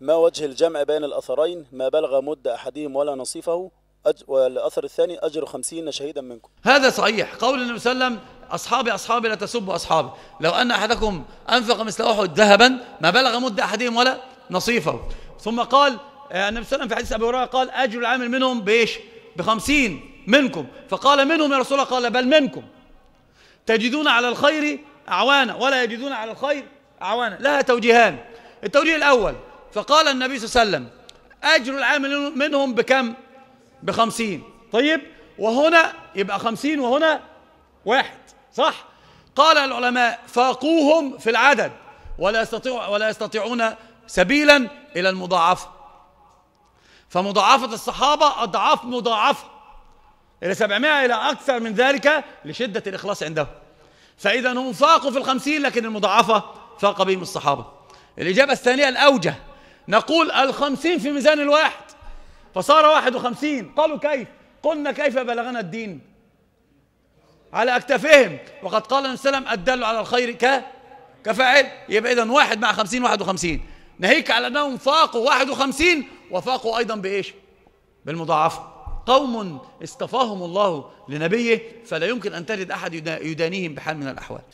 ما وجه الجمع بين الأثرين ما بلغ مد أحدهم ولا نصيفه أج... والأثر الثاني أجر خمسين شهيدا منكم هذا صحيح قول النبي صلى الله عليه وسلم أصحابي أصحابي لا تسبوا أصحابي لو أن أحدكم أنفق مثل أحد ذهبا ما بلغ مد أحدهم ولا نصيفه ثم قال آه، النبي صلى الله عليه وسلم في حديث أبي هريرة قال أجر العامل منهم بإيش بخمسين منكم فقال منهم يا رسول الله قال بل منكم تجدون على الخير أعوانا ولا يجدون على الخير أعوانا لها توجيهان التوجيه الأول فقال النبي صلى الله عليه وسلم أجر العامل منهم بكم بخمسين طيب وهنا يبقى خمسين وهنا واحد صح قال العلماء فاقوهم في العدد ولا, يستطيع ولا يستطيعون سبيلا إلى المضاعفة فمضاعفة الصحابة أضعاف مضاعفة إلى 700 إلى أكثر من ذلك لشدة الإخلاص عندهم فإذا هم فاقوا في الخمسين لكن المضاعفة فاق بهم الصحابة الإجابة الثانية الأوجه نقول الخمسين في ميزان الواحد فصار واحد وخمسين قالوا كيف قلنا كيف بلغنا الدين على أكتافهم وقد قال النبي صلى الله عليه وسلم الدل على الخير ك كفاعل يبقى إذا واحد مع خمسين واحد وخمسين ناهيك على أنهم فاقوا واحد وخمسين وفاقوا أيضا بإيش بالمضاعفة قوم اصطفاهم الله لنبيه فلا يمكن أن تجد أحد يدانيهم بحال من الأحوال